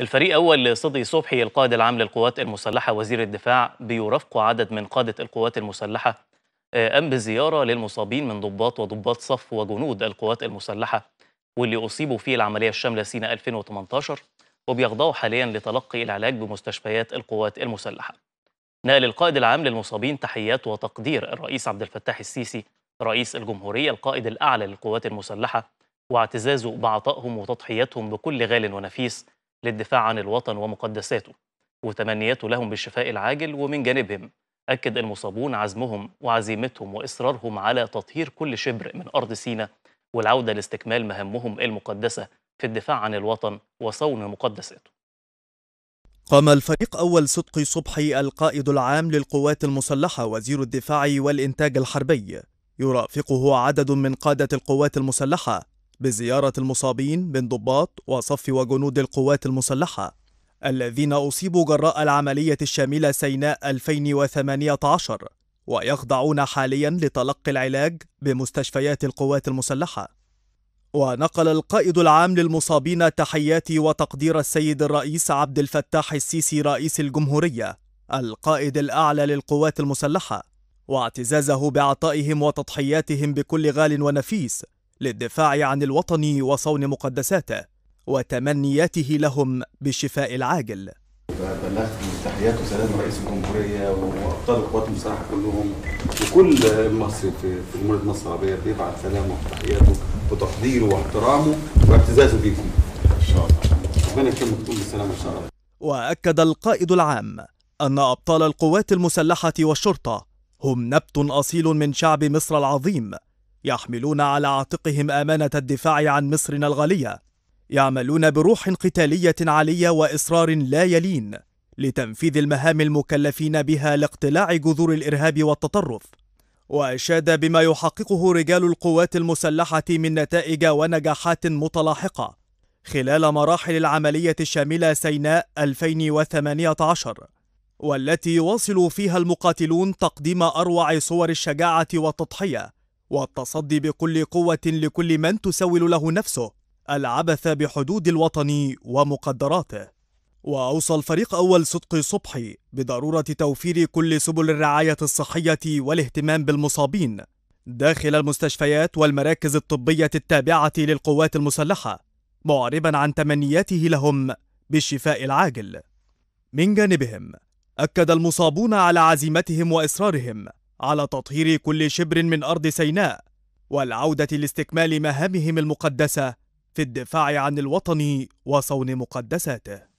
الفريق أول لصدي صبحي القائد العام للقوات المسلحة وزير الدفاع بيرافقه عدد من قادة القوات المسلحة قام آه، بزيارة للمصابين من ضباط وضباط صف وجنود القوات المسلحة واللي أصيبوا في العملية الشاملة سيناء 2018 وبيخضعوا حاليا لتلقي العلاج بمستشفيات القوات المسلحة نقل القائد العام للمصابين تحيات وتقدير الرئيس عبد الفتاح السيسي رئيس الجمهورية القائد الأعلى للقوات المسلحة واعتزازه بعطائهم وتضحياتهم بكل غال ونفيس للدفاع عن الوطن ومقدساته وتمنياته لهم بالشفاء العاجل ومن جانبهم أكد المصابون عزمهم وعزيمتهم وإصرارهم على تطهير كل شبر من أرض سينا والعودة لاستكمال مهامهم المقدسة في الدفاع عن الوطن وصون مقدساته قام الفريق أول صدقي صبحي القائد العام للقوات المسلحة وزير الدفاع والإنتاج الحربي يرافقه عدد من قادة القوات المسلحة بزيارة المصابين من ضباط وصف وجنود القوات المسلحة الذين أصيبوا جراء العملية الشاملة سيناء 2018 ويخضعون حاليا لتلقي العلاج بمستشفيات القوات المسلحة ونقل القائد العام للمصابين تحياتي وتقدير السيد الرئيس عبد الفتاح السيسي رئيس الجمهورية القائد الأعلى للقوات المسلحة واعتزازه بعطائهم وتضحياتهم بكل غال ونفيس للدفاع عن الوطن وصون مقدساته وتمنياته لهم بالشفاء العاجل بلغت تحيات وسلام رئيس الجمهوريه وابطال القوات المسلحة كلهم وكل مصري في جمهوريه مصر العربيه بيبعت سلامه وتحياته وتقديره واحترامه واعتزازه بيكم ان شاء الله ربنا يكرمكم بالسلامه ان شاء الله واكد القائد العام ان ابطال القوات المسلحه والشرطه هم نبت اصيل من شعب مصر العظيم يحملون على عاتقهم امانه الدفاع عن مصرنا الغاليه يعملون بروح قتاليه عاليه واصرار لا يلين لتنفيذ المهام المكلفين بها لاقتلاع جذور الارهاب والتطرف واشاد بما يحققه رجال القوات المسلحه من نتائج ونجاحات متلاحقه خلال مراحل العمليه الشامله سيناء 2018 والتي يواصل فيها المقاتلون تقديم اروع صور الشجاعه والتضحيه والتصدي بكل قوة لكل من تسول له نفسه العبث بحدود الوطن ومقدراته وأوصى الفريق أول صدق صبحي بضرورة توفير كل سبل الرعاية الصحية والاهتمام بالمصابين داخل المستشفيات والمراكز الطبية التابعة للقوات المسلحة معربا عن تمنياته لهم بالشفاء العاجل من جانبهم أكد المصابون على عزيمتهم وإصرارهم على تطهير كل شبر من أرض سيناء والعودة لاستكمال مهامهم المقدسة في الدفاع عن الوطن وصون مقدساته